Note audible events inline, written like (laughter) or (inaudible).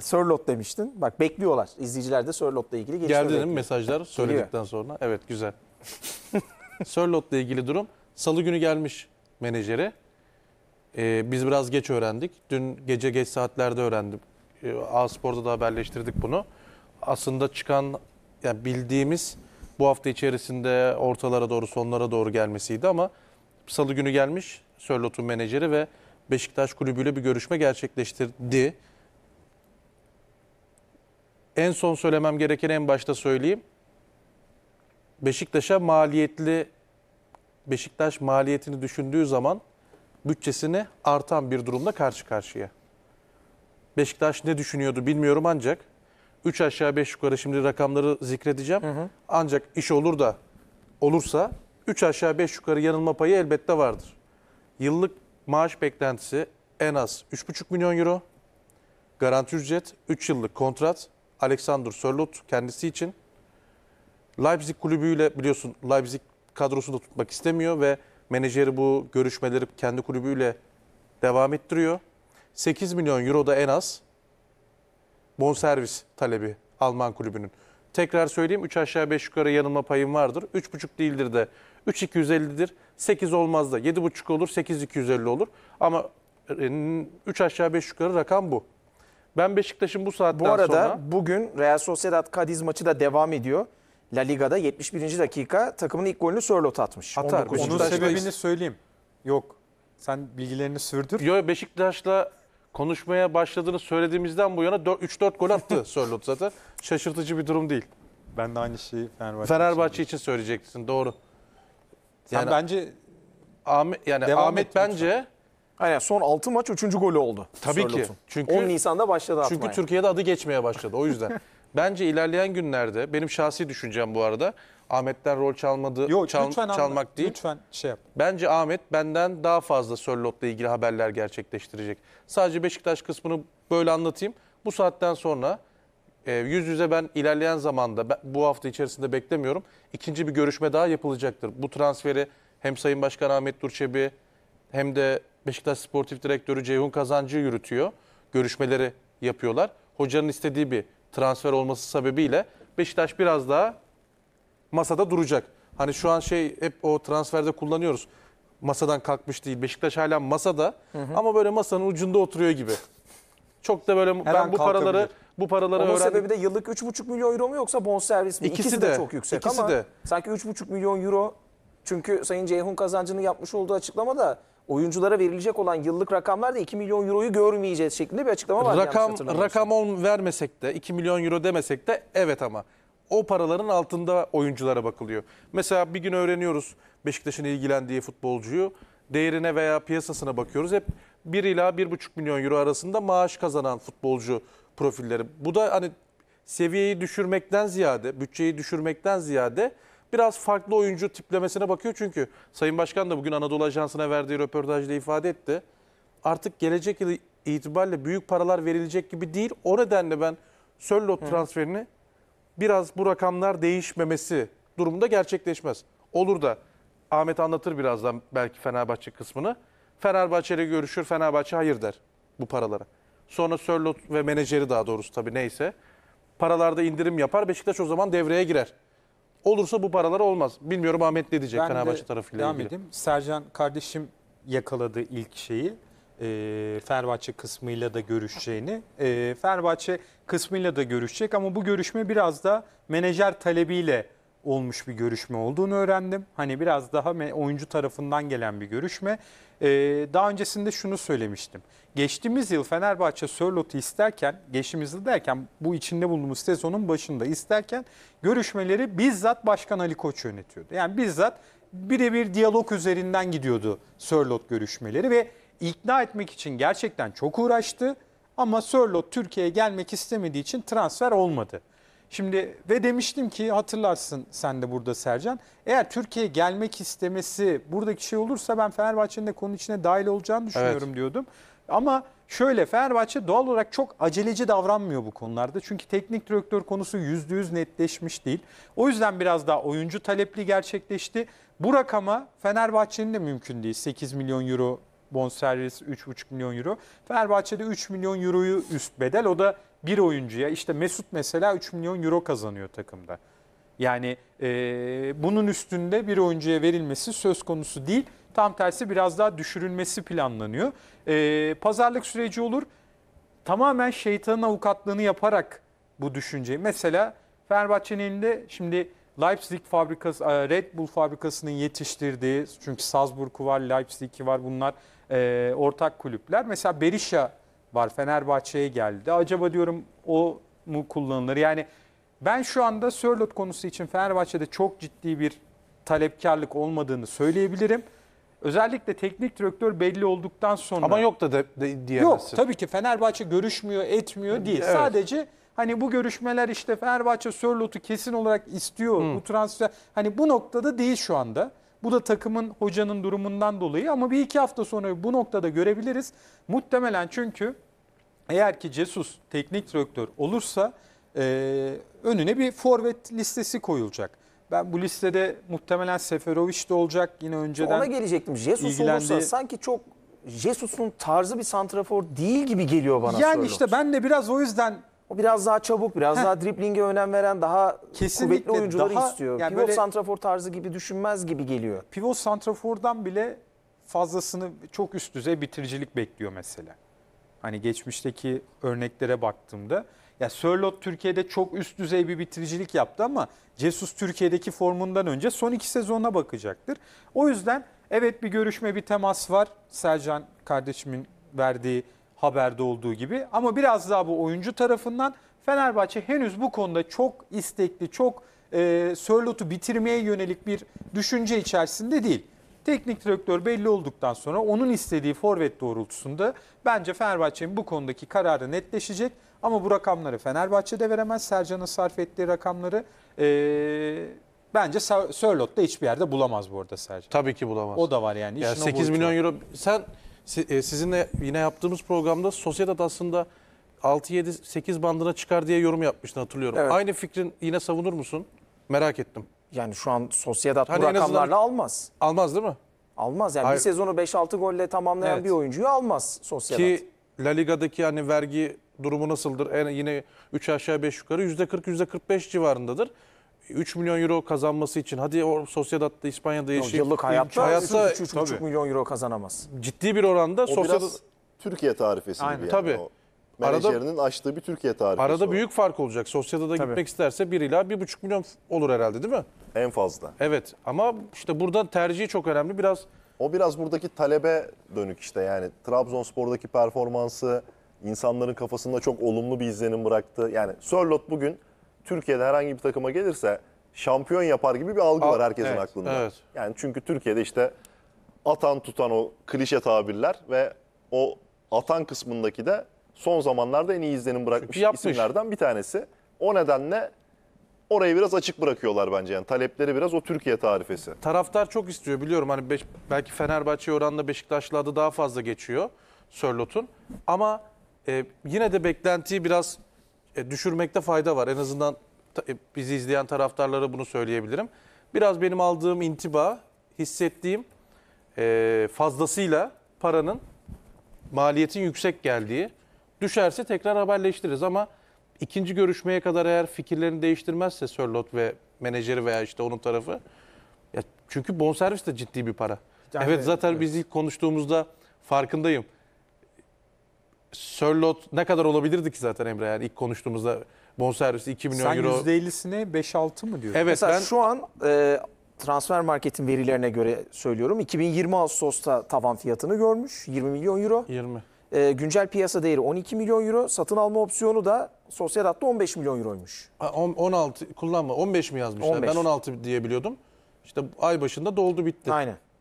Sörlot demiştin. Bak bekliyorlar. İzleyiciler de Sörlot'la ilgili gelişme Geldi dedim mesajlar söyledikten sonra? Evet güzel. (laughs) Sörlot'la ilgili durum. Salı günü gelmiş menajere. Ee, biz biraz geç öğrendik. Dün gece geç saatlerde öğrendim. Ee, A-Spor'da da haberleştirdik bunu. Aslında çıkan yani bildiğimiz bu hafta içerisinde ortalara doğru sonlara doğru gelmesiydi ama salı günü gelmiş Sörlot'un menajeri ve Beşiktaş kulübüyle bir görüşme gerçekleştirdi en son söylemem gereken en başta söyleyeyim. Beşiktaş'a maliyetli Beşiktaş maliyetini düşündüğü zaman bütçesini artan bir durumda karşı karşıya. Beşiktaş ne düşünüyordu bilmiyorum ancak 3 aşağı 5 yukarı şimdi rakamları zikredeceğim. Hı hı. Ancak iş olur da olursa 3 aşağı 5 yukarı yanılma payı elbette vardır. Yıllık maaş beklentisi en az 3,5 milyon euro. Garanti ücret 3 yıllık kontrat Alexander Sörlot kendisi için. Leipzig kulübüyle biliyorsun Leipzig kadrosunda tutmak istemiyor ve menajeri bu görüşmeleri kendi kulübüyle devam ettiriyor. 8 milyon euro da en az bonservis talebi Alman kulübünün. Tekrar söyleyeyim 3 aşağı 5 yukarı yanılma payım vardır. 3,5 değildir de 3,250'dir. 8 olmaz da 7,5 olur 8,250 olur. Ama 3 e, aşağı 5 yukarı rakam bu. Ben Beşiktaş'ın bu saatten Bu arada sonra... bugün Real Sociedad Cadiz maçı da devam ediyor. La Liga'da 71. dakika takımın ilk golünü Sörloth atmış. Atar. Onun sebebini söyleyeyim. Yok. Sen bilgilerini sürdür. Yok Beşiktaş'la konuşmaya başladığını söylediğimizden bu yana 3-4 gol attı (laughs) Sörloth zaten. Şaşırtıcı bir durum değil. Ben de aynı şeyi Fenerbahçe, Fenerbahçe için söyleyeceksin. Doğru. Yani Sen bence Ahmet yani Devam Ahmet bence lütfen. Aynen son 6 maç 3. golü oldu. Tabii ki. Çünkü 10 Nisan'da başladı atmaya. Çünkü Türkiye'de adı geçmeye başladı o yüzden. (laughs) Bence ilerleyen günlerde benim şahsi düşüncem bu arada Ahmet'ten rol çalmadı Yo çal, lütfen çalmak anla, değil. Lütfen şey yap. Bence Ahmet benden daha fazla Sörlot'la ilgili haberler gerçekleştirecek. Sadece Beşiktaş kısmını böyle anlatayım. Bu saatten sonra e, yüz yüze ben ilerleyen zamanda ben bu hafta içerisinde beklemiyorum. İkinci bir görüşme daha yapılacaktır. Bu transferi hem Sayın Başkan Ahmet Durçebi hem de Beşiktaş Sportif Direktörü Ceyhun Kazancı yürütüyor. Görüşmeleri yapıyorlar. Hocanın istediği bir transfer olması sebebiyle Beşiktaş biraz daha masada duracak. Hani şu an şey hep o transferde kullanıyoruz. Masadan kalkmış değil. Beşiktaş hala masada hı hı. ama böyle masanın ucunda oturuyor gibi. Çok da böyle Her ben bu paraları bu paraları Onun öğrendim. sebebi de yıllık 3,5 milyon euro mu yoksa bonservis mi? İkisi, İkisi de, de çok yüksek ikisi ama de. sanki 3,5 milyon euro çünkü Sayın Ceyhun Kazancı'nın yapmış olduğu açıklamada oyunculara verilecek olan yıllık rakamlar da 2 milyon euroyu görmeyeceğiz şeklinde bir açıklama var. Rakam rakam on vermesek de 2 milyon euro demesek de evet ama o paraların altında oyunculara bakılıyor. Mesela bir gün öğreniyoruz Beşiktaş'ın ilgilendiği futbolcuyu değerine veya piyasasına bakıyoruz. Hep 1 ila 1,5 milyon euro arasında maaş kazanan futbolcu profilleri. Bu da hani seviyeyi düşürmekten ziyade, bütçeyi düşürmekten ziyade biraz farklı oyuncu tiplemesine bakıyor. Çünkü Sayın Başkan da bugün Anadolu Ajansı'na verdiği röportajda ifade etti. Artık gelecek yıl itibariyle büyük paralar verilecek gibi değil. O nedenle ben Sörlot transferini biraz bu rakamlar değişmemesi durumunda gerçekleşmez. Olur da Ahmet anlatır birazdan belki Fenerbahçe kısmını. Fenerbahçe ile görüşür, Fenerbahçe hayır der bu paralara. Sonra Sörlot ve menajeri daha doğrusu tabii neyse paralarda indirim yapar. Beşiktaş o zaman devreye girer. Olursa bu paralar olmaz. Bilmiyorum Ahmet ne diyecek ben Fenerbahçe tarafıyla devam ilgili. Edeyim. Sercan kardeşim yakaladı ilk şeyi. E, Fenerbahçe kısmıyla da görüşeceğini. E, Fenerbahçe kısmıyla da görüşecek ama bu görüşme biraz da menajer talebiyle olmuş bir görüşme olduğunu öğrendim. Hani biraz daha oyuncu tarafından gelen bir görüşme. Ee, daha öncesinde şunu söylemiştim. Geçtiğimiz yıl Fenerbahçe Sörlot'u isterken, geçtiğimiz yıl derken bu içinde bulunduğumuz sezonun başında isterken görüşmeleri bizzat Başkan Ali Koç yönetiyordu. Yani bizzat birebir diyalog üzerinden gidiyordu Sörlot görüşmeleri ve ikna etmek için gerçekten çok uğraştı. Ama Sörlot Türkiye'ye gelmek istemediği için transfer olmadı. Şimdi ve demiştim ki hatırlarsın sen de burada Sercan. Eğer Türkiye'ye gelmek istemesi buradaki şey olursa ben Fenerbahçe'nin de konunun içine dahil olacağını düşünüyorum evet. diyordum. Ama şöyle Fenerbahçe doğal olarak çok aceleci davranmıyor bu konularda. Çünkü teknik direktör konusu %100 netleşmiş değil. O yüzden biraz daha oyuncu talepli gerçekleşti. Bu rakama Fenerbahçe'nin de mümkün değil 8 milyon euro bonservis 3,5 milyon euro. Fenerbahçe'de 3 milyon euroyu üst bedel o da bir oyuncuya. İşte Mesut mesela 3 milyon euro kazanıyor takımda. Yani e, bunun üstünde bir oyuncuya verilmesi söz konusu değil. Tam tersi biraz daha düşürülmesi planlanıyor. E, pazarlık süreci olur. Tamamen şeytanın avukatlığını yaparak bu düşünceyi. Mesela Fenerbahçe'nin elinde şimdi Leipzig fabrikası, e, Red Bull fabrikasının yetiştirdiği, çünkü Salzburg'u var, Leipzig'i var bunlar e, ortak kulüpler. Mesela Berisha var Fenerbahçe'ye geldi. Acaba diyorum o mu kullanılır? Yani ben şu anda Sörlot konusu için Fenerbahçe'de çok ciddi bir talepkarlık olmadığını söyleyebilirim. Özellikle teknik direktör belli olduktan sonra. Ama yok da de, de, diyemezsin. Yok tabii ki Fenerbahçe görüşmüyor etmiyor değil. Evet. Sadece hani bu görüşmeler işte Fenerbahçe Sörlot'u kesin olarak istiyor. Hmm. Bu transfer hani bu noktada değil şu anda. Bu da takımın hocanın durumundan dolayı ama bir iki hafta sonra bu noktada görebiliriz. Muhtemelen çünkü eğer ki Cesus teknik direktör olursa e, önüne bir forvet listesi koyulacak. Ben bu listede muhtemelen Seferovic de olacak yine önceden. Ona gelecektim. Jesus ilgilendi. olursa sanki çok Jesus'un tarzı bir santrafor değil gibi geliyor bana. Yani işte ben de biraz o yüzden o biraz daha çabuk, biraz Heh. daha driblinge önem veren, daha Kesinlikle kuvvetli oyuncuları daha, istiyor. Yani pivot santrafor tarzı gibi düşünmez gibi geliyor. Pivot santrafordan bile fazlasını çok üst düzey bitiricilik bekliyor mesela. Hani geçmişteki örneklere baktığımda ya Sörlot Türkiye'de çok üst düzey bir bitiricilik yaptı ama Cesus Türkiye'deki formundan önce son iki sezona bakacaktır. O yüzden evet bir görüşme bir temas var. Selcan kardeşimin verdiği haberde olduğu gibi. Ama biraz daha bu oyuncu tarafından Fenerbahçe henüz bu konuda çok istekli, çok e, Sörlot'u bitirmeye yönelik bir düşünce içerisinde değil. Teknik direktör belli olduktan sonra onun istediği forvet doğrultusunda bence Fenerbahçe'nin bu konudaki kararı netleşecek. Ama bu rakamları Fenerbahçe de veremez. Sercan'ın sarf ettiği rakamları e, bence Sörlot da hiçbir yerde bulamaz bu arada Sercan. Tabii ki bulamaz. O da var yani. Ya 8 milyon euro sen e, sizinle yine yaptığımız programda Sosyedat aslında 6-7-8 bandına çıkar diye yorum yapmıştın hatırlıyorum. Evet. Aynı fikrin yine savunur musun? Merak ettim. Yani şu an Sosyedat hani bu rakamlarla almaz. Almaz değil mi? Almaz. Yani Hayır. bir sezonu 5-6 golle tamamlayan evet. bir oyuncuyu almaz Sosyedat. Ki La Liga'daki hani vergi durumu nasıldır? Yani yine 3 aşağı 5 yukarı %40-%45 civarındadır. 3 milyon euro kazanması için hadi o Sociedad'da İspanya'da yaşayıp yıllık hayatta, hayatta 3,5 milyon euro kazanamaz. Ciddi bir oranda o Sociedad biraz Türkiye tarifesi Aynen. gibi yani. Tabii. O menajerinin arada, açtığı bir Türkiye tarifi. Arada o. büyük fark olacak. Sociedad'a gitmek isterse 1 ila 1,5 milyon olur herhalde değil mi? En fazla. Evet ama işte burada tercihi çok önemli. Biraz o biraz buradaki talebe dönük işte yani Trabzonspor'daki performansı insanların kafasında çok olumlu bir izlenim bıraktı. Yani Sörlot bugün Türkiye'de herhangi bir takıma gelirse şampiyon yapar gibi bir algı var herkesin evet, aklında. Evet. Yani çünkü Türkiye'de işte atan tutan o klişe tabirler ve o atan kısmındaki de son zamanlarda en iyi izlenim bırakmış isimlerden bir tanesi. O nedenle orayı biraz açık bırakıyorlar bence yani talepleri biraz o Türkiye tarifesi. Taraftar çok istiyor biliyorum hani beş, belki Fenerbahçe oranla Beşiktaşlı adı daha fazla geçiyor Sörlot'un ama e, yine de beklentiyi biraz e, düşürmekte fayda var. En azından e, bizi izleyen taraftarlara bunu söyleyebilirim. Biraz benim aldığım intiba, hissettiğim e, fazlasıyla paranın maliyetin yüksek geldiği. Düşerse tekrar haberleştiririz ama ikinci görüşmeye kadar eğer fikirlerini değiştirmezse Sörlot ve menajeri veya işte onun tarafı. Ya çünkü bonservis de ciddi bir para. Yani evet zaten evet. biz ilk konuştuğumuzda farkındayım. Sörlot ne kadar olabilirdi ki zaten Emre yani ilk konuştuğumuzda bonservisi 2 milyon Sen euro. %50'sine 5-6 mı diyorsun? Evet Mesela ben... şu an e, transfer marketin verilerine göre söylüyorum. 2020 Ağustos'ta tavan fiyatını görmüş 20 milyon euro. 20. E, güncel piyasa değeri 12 milyon euro. Satın alma opsiyonu da sosyal hatta 15 milyon euroymuş. Ha, on, 16 kullanma 15 mi yazmışlar? 15. Ben 16 diye biliyordum. İşte ay başında doldu bitti. Aynen.